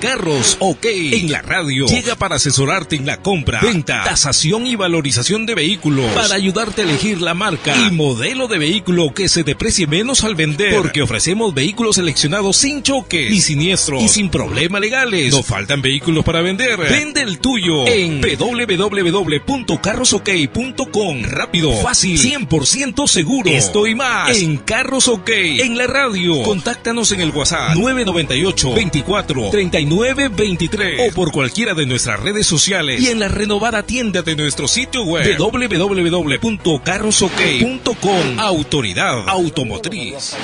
Carros OK en la radio. Llega para asesorarte en la compra, venta, tasación y valorización de vehículos. Para ayudarte a elegir la marca y modelo de vehículo que se deprecie menos al vender. Porque ofrecemos vehículos seleccionados sin choques ni siniestros y sin problemas legales. No faltan vehículos para vender. Vende el tuyo en www.carrosok.com. Rápido, fácil, 100% seguro. Estoy más en Carros OK en la radio. Contáctanos en el WhatsApp 998 24 923 o por cualquiera de nuestras redes sociales y en la renovada tienda de nuestro sitio web www.carrosok.com Autoridad Automotriz.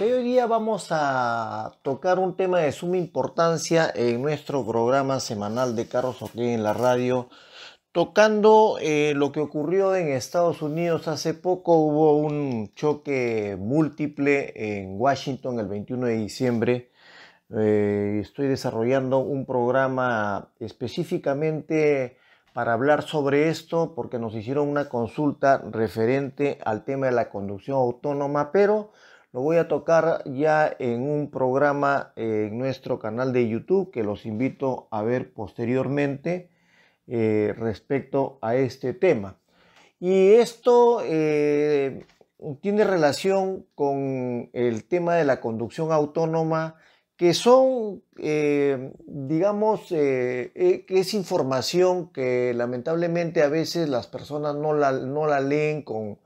Hoy día vamos a tocar un tema de suma importancia en nuestro programa semanal de Carros OK en la radio tocando eh, lo que ocurrió en Estados Unidos hace poco, hubo un choque múltiple en Washington el 21 de diciembre eh, estoy desarrollando un programa específicamente para hablar sobre esto porque nos hicieron una consulta referente al tema de la conducción autónoma, pero lo voy a tocar ya en un programa en nuestro canal de YouTube que los invito a ver posteriormente eh, respecto a este tema. Y esto eh, tiene relación con el tema de la conducción autónoma que son, eh, digamos, eh, eh, que es información que lamentablemente a veces las personas no la, no la leen con,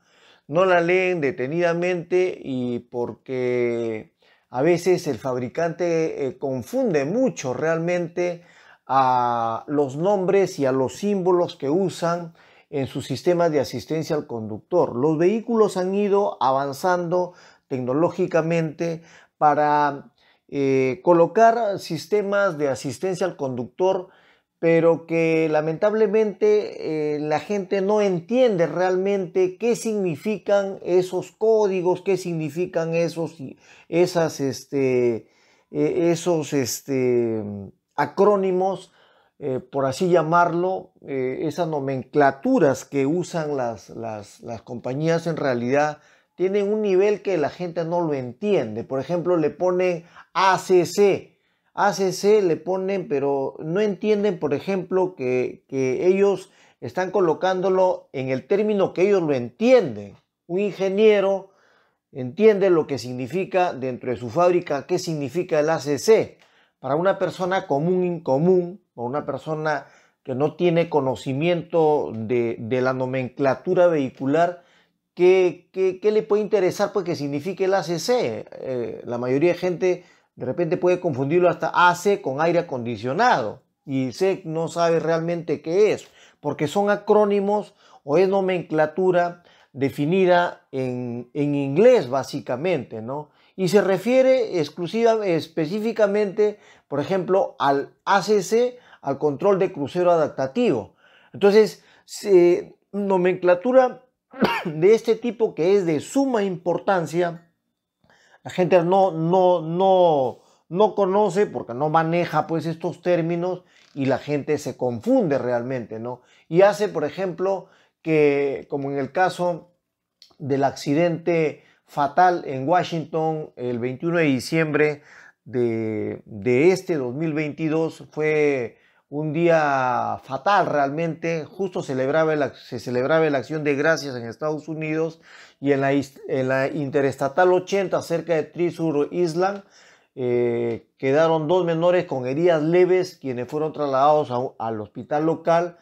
no la leen detenidamente y porque a veces el fabricante confunde mucho realmente a los nombres y a los símbolos que usan en sus sistemas de asistencia al conductor. Los vehículos han ido avanzando tecnológicamente para eh, colocar sistemas de asistencia al conductor, pero que lamentablemente eh, la gente no entiende realmente qué significan esos códigos, qué significan esos, esas, este, eh, esos este, acrónimos, por así llamarlo, esas nomenclaturas que usan las, las compañías en realidad tienen un nivel que la gente no lo entiende. Por ejemplo, le ponen ACC. ACC le ponen, pero no entienden, por ejemplo, que, ellos están colocándolo en el término que ellos lo entienden. Un ingeniero entiende lo que significa dentro de su fábrica, qué significa el ACC. Para una persona común, incomún, o una persona que no tiene conocimiento de la nomenclatura vehicular, ¿Qué, qué, le puede interesar porque pues, significa el ACC? Eh, eh, la mayoría de gente de repente puede confundirlo hasta AC con aire acondicionado y SEC no sabe realmente qué es, porque son acrónimos o es nomenclatura definida en, en inglés básicamente, ¿no? Y se refiere exclusiva, específicamente, por ejemplo, al ACC, al control de crucero adaptativo. Entonces, nomenclatura de este tipo que es de suma importancia, la gente no, no, no, no conoce porque no maneja pues estos términos y la gente se confunde realmente, ¿no? Y hace, por ejemplo, que como en el caso del accidente fatal en Washington el 21 de diciembre de, de este 2022 fue un día fatal realmente, justo celebraba se celebraba la acción de gracias en Estados Unidos y en la, interestatal 80 cerca de Trisur Island eh, quedaron dos menores con heridas leves quienes fueron trasladados al hospital local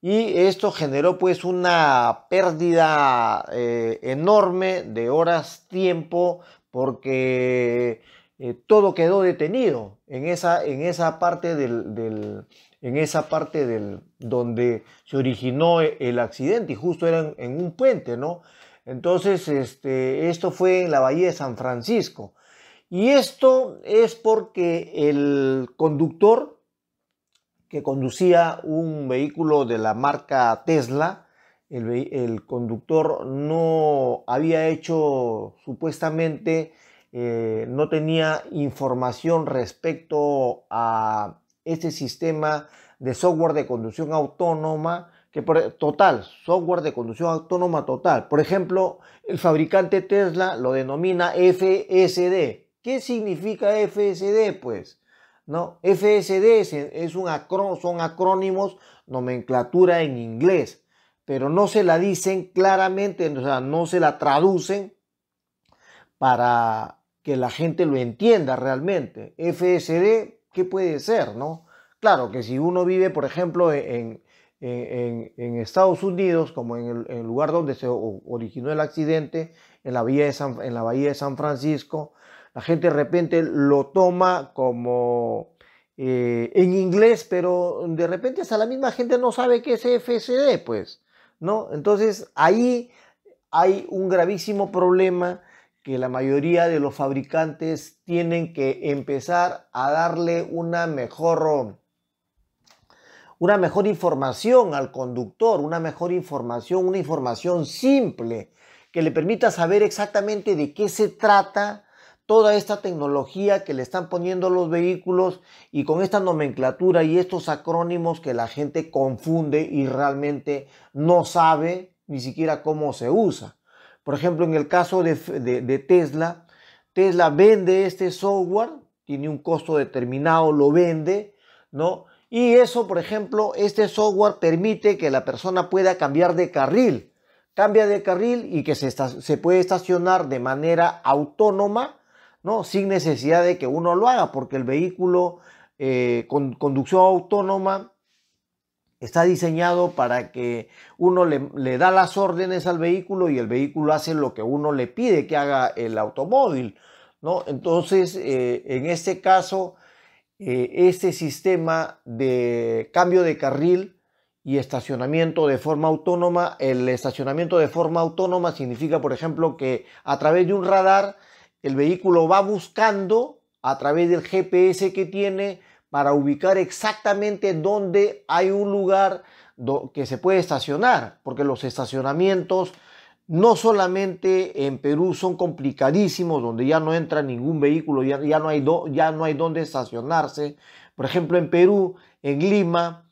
y esto generó pues una pérdida eh, enorme de horas, tiempo, porque eh, todo quedó detenido en esa, en esa parte del en esa parte del, donde se originó e, el accidente y justo era en, un puente, ¿no? Entonces, este, esto fue en la Bahía de San Francisco. Y esto es porque el conductor que conducía un vehículo de la marca Tesla, el, conductor no había hecho supuestamente, eh, no tenía información respecto a este sistema de software de conducción autónoma, que por, total, software de conducción autónoma total. Por ejemplo, el fabricante Tesla lo denomina FSD. ¿Qué significa FSD? Pues, ¿no? FSD es, un acrón, son acrónimos, nomenclatura en inglés, pero no se la dicen claramente, o sea, no se la traducen para que la gente lo entienda realmente. FSD qué puede ser, ¿no? Claro que si uno vive, por ejemplo, e, e, en, Estados Unidos, como en el, lugar donde se originó el accidente, en la, bahía de San, Francisco, la gente de repente lo toma como eh, en inglés, pero de repente hasta la misma gente no sabe qué es FSD, pues, ¿no? Entonces ahí hay un gravísimo problema que la mayoría de los fabricantes tienen que empezar a darle una mejor, una mejor información al conductor, una mejor información, una información simple que le permita saber exactamente de qué se trata toda esta tecnología que le están poniendo los vehículos y con esta nomenclatura y estos acrónimos que la gente confunde y realmente no sabe ni siquiera cómo se usa. Por ejemplo, en el caso de, Tesla, Tesla vende este software, tiene un costo determinado, lo vende, ¿no? Y eso, por ejemplo, este software permite que la persona pueda cambiar de carril. Cambia de carril y que se, se, puede estacionar de manera autónoma, ¿no? Sin necesidad de que uno lo haga, porque el vehículo eh, con conducción autónoma Está diseñado para que uno le, da las órdenes al vehículo y el vehículo hace lo que uno le pide que haga el automóvil. ¿no? Entonces, eh, en este caso, eh, este sistema de cambio de carril y estacionamiento de forma autónoma, el estacionamiento de forma autónoma significa, por ejemplo, que a través de un radar el vehículo va buscando a través del GPS que tiene para ubicar exactamente dónde hay un lugar que se puede estacionar, porque los estacionamientos no solamente en Perú son complicadísimos, donde ya no entra ningún vehículo, ya, no, hay ya no hay dónde estacionarse. Por ejemplo, en Perú, en Lima,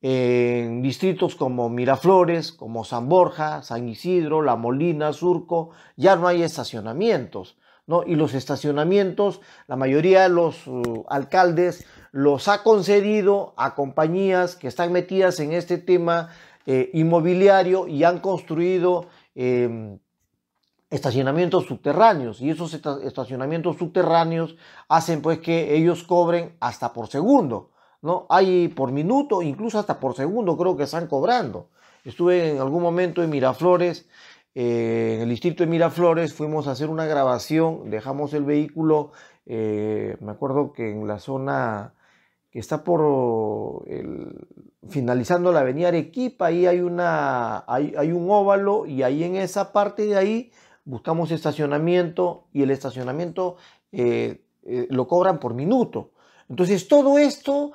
en distritos como Miraflores, como San Borja, San Isidro, La Molina, Surco, ya no hay estacionamientos. Y los estacionamientos, la mayoría de los uh, alcaldes los ha concedido a compañías que están metidas en este tema eh, inmobiliario y han construido em, estacionamientos subterráneos. Y esos estacionamientos subterráneos hacen pues que ellos cobren hasta por segundo, ¿no? Hay por minuto, incluso hasta por segundo creo que están cobrando. Estuve en algún momento en Miraflores eh, en el distrito de Miraflores fuimos a hacer una grabación, dejamos el vehículo, eh, me acuerdo que en la zona que está por finalizando la avenida Arequipa, ahí hay, una, hay, un óvalo y ahí en esa parte de ahí buscamos estacionamiento y el estacionamiento eh, lo cobran por minuto. Entonces todo esto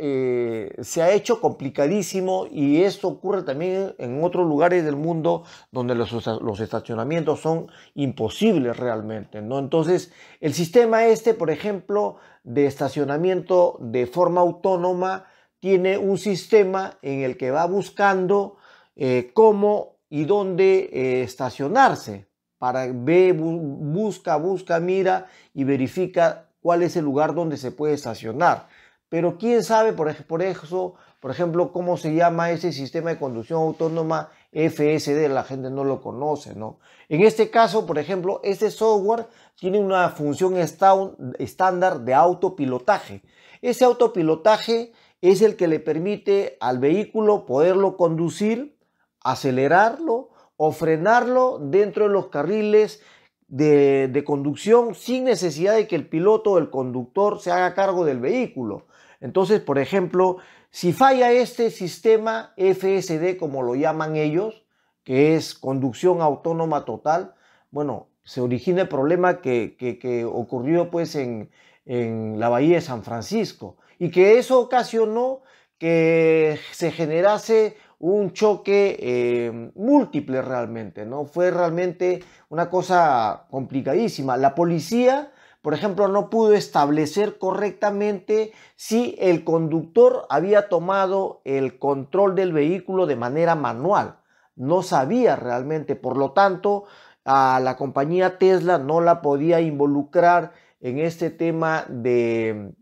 eh, se ha, hecho complicadísimo y esto ocurre también en otros lugares del mundo donde los, estacionamientos son imposibles realmente. ¿no? Entonces, el sistema este, por ejemplo, de estacionamiento de forma autónoma, tiene un sistema en el que va buscando eh, cómo y dónde eh, estacionarse. Para, ve, busca, busca, mira y verifica cuál es el lugar donde se puede estacionar. Pero quién sabe, por, por eso, por ejemplo, cómo se llama ese sistema de conducción autónoma FSD, la gente no lo conoce, ¿no? En este caso, por ejemplo, este software tiene una función estándar de autopilotaje. Ese autopilotaje es el que le permite al vehículo poderlo conducir, acelerarlo o frenarlo dentro de los carriles de, conducción sin necesidad de que el piloto o el conductor se haga cargo del vehículo. Entonces, por ejemplo, si falla este sistema FSD, como lo llaman ellos, que es conducción autónoma total, bueno, se origina el problema que, ocurrió pues en, en la bahía de San Francisco y que eso ocasionó que se generase un choque eh, múltiple realmente, ¿no? Fue realmente una cosa complicadísima. La policía, por ejemplo, no pudo establecer correctamente si el conductor había tomado el control del vehículo de manera manual. No sabía realmente, por lo tanto, a la compañía Tesla no la podía involucrar en este tema de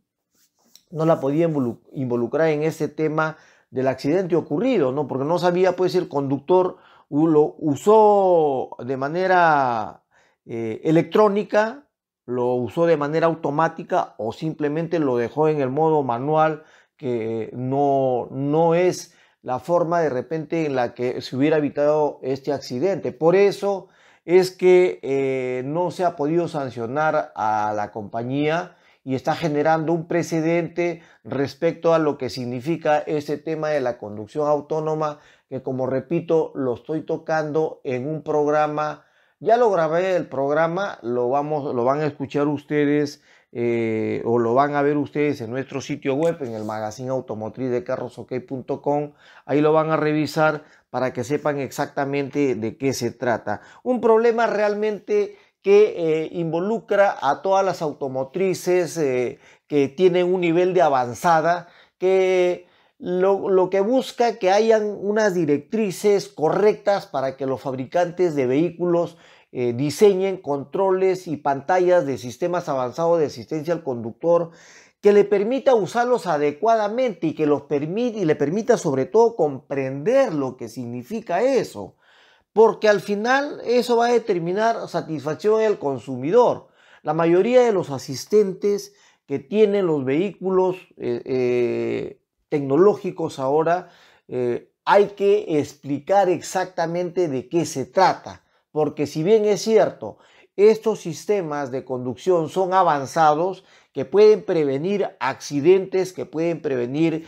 no la podía involucrar en este tema del accidente ocurrido, ¿no? Porque no sabía, pues, si el conductor lo usó de manera eh, electrónica, lo usó de manera automática o simplemente lo dejó en el modo manual, que no, no es la forma de repente en la que se hubiera evitado este accidente. Por eso es que eh, no se ha podido sancionar a la compañía y está generando un precedente respecto a lo que significa ese tema de la conducción autónoma, que como repito, lo estoy tocando en un programa, ya lo grabé el programa, lo, vamos, lo van a escuchar ustedes eh, o lo van a ver ustedes en nuestro sitio web, en el magazine automotriz de carrosok.com, ahí lo van a revisar para que sepan exactamente de qué se trata. Un problema realmente que eh, involucra a todas las automotrices eh, que tienen un nivel de avanzada, que lo, que busca que hayan unas directrices correctas para que los fabricantes de vehículos eh, diseñen controles y pantallas de sistemas avanzados de asistencia al conductor que le permita usarlos adecuadamente y que los permite y le permita sobre todo comprender lo que significa eso porque al final eso va a determinar satisfacción del consumidor. La mayoría de los asistentes que tienen los vehículos eh, eh, tecnológicos ahora, eh, hay que explicar exactamente de qué se trata, porque si bien es cierto, estos sistemas de conducción son avanzados que pueden prevenir accidentes, que pueden prevenir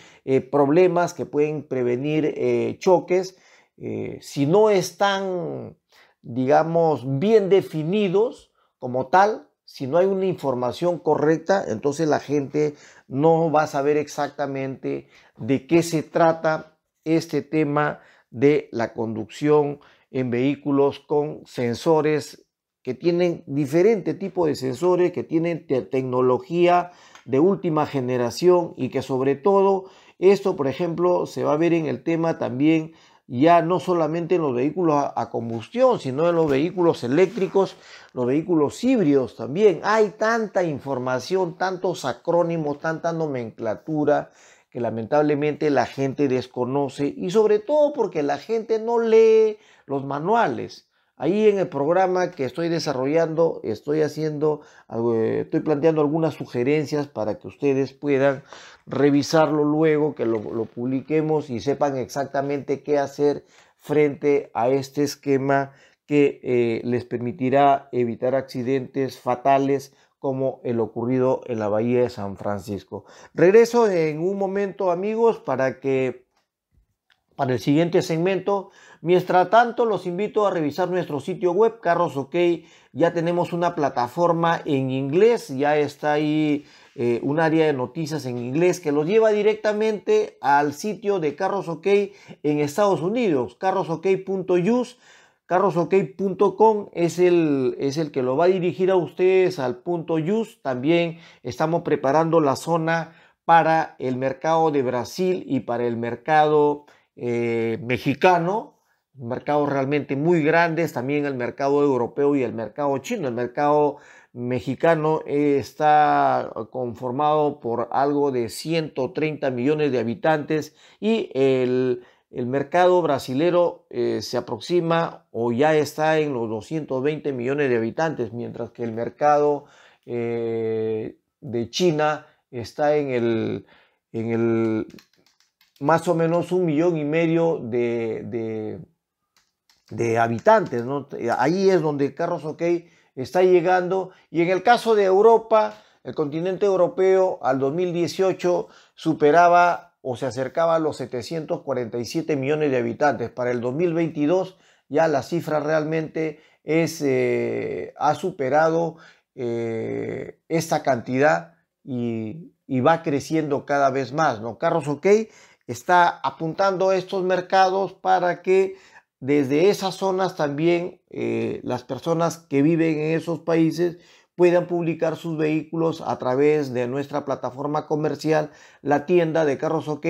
problemas, que pueden prevenir choques, eh, si no están, digamos, bien definidos como tal, si no hay una información correcta, entonces la gente no va a saber exactamente de qué se trata este tema de la conducción en vehículos con sensores que tienen diferente tipo de sensores, que tienen tecnología de última generación y que sobre todo esto, por ejemplo, se va a ver en el tema también ya no solamente en los vehículos a, combustión, sino en los vehículos eléctricos, los vehículos híbridos también. Hay tanta información, tantos acrónimos, tanta nomenclatura que lamentablemente la gente desconoce y sobre todo porque la gente no lee los manuales. Ahí en el programa que estoy desarrollando, estoy haciendo, estoy planteando algunas sugerencias para que ustedes puedan revisarlo luego, que lo, publiquemos y sepan exactamente qué hacer frente a este esquema que eh, les permitirá evitar accidentes fatales como el ocurrido en la Bahía de San Francisco. Regreso en un momento amigos para que para el siguiente segmento, mientras tanto los invito a revisar nuestro sitio web Carros OK. Ya tenemos una plataforma en inglés, ya está ahí eh, un área de noticias en inglés que los lleva directamente al sitio de Carros OK en Estados Unidos, carrosok.us. Carrosok.com es el, es el que lo va a dirigir a ustedes al punto use. También estamos preparando la zona para el mercado de Brasil y para el mercado eh, mexicano, mercados realmente muy grandes, también el mercado europeo y el mercado chino. El mercado mexicano eh, está conformado por algo de 130 millones de habitantes y el, mercado brasilero eh, se aproxima o ya está en los 220 millones de habitantes, mientras que el mercado de China está en el, en el más o menos un millón y medio de, de, habitantes. Ahí es donde Carros OK está llegando. Y en el caso de Europa, el continente europeo al 2018 superaba o se acercaba a los 747 millones de habitantes. Para el 2022 ya la cifra realmente es, eh, ha superado eh, esta cantidad y, y, va creciendo cada vez más. ¿no? Carros OK está apuntando a estos mercados para que desde esas zonas también eh, las personas que viven en esos países puedan publicar sus vehículos a través de nuestra plataforma comercial, la tienda de Carros OK,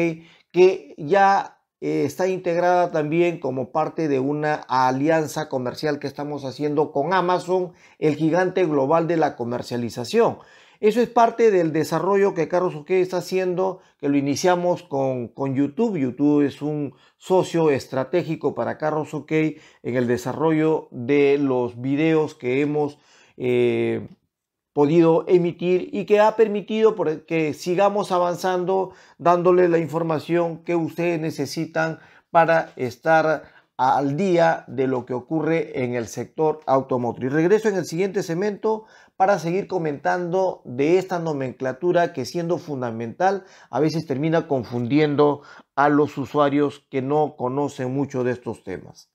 que ya eh, está integrada también como parte de una alianza comercial que estamos haciendo con Amazon, el gigante global de la comercialización. Eso es parte del desarrollo que Carlos OK está haciendo, que lo iniciamos con, YouTube. YouTube es un socio estratégico para Carlos OK en el desarrollo de los videos que hemos eh, podido emitir y que ha permitido que sigamos avanzando, dándole la información que ustedes necesitan para estar al día de lo que ocurre en el sector automotriz. Regreso en el siguiente segmento para seguir comentando de esta nomenclatura que siendo fundamental a veces termina confundiendo a los usuarios que no conocen mucho de estos temas.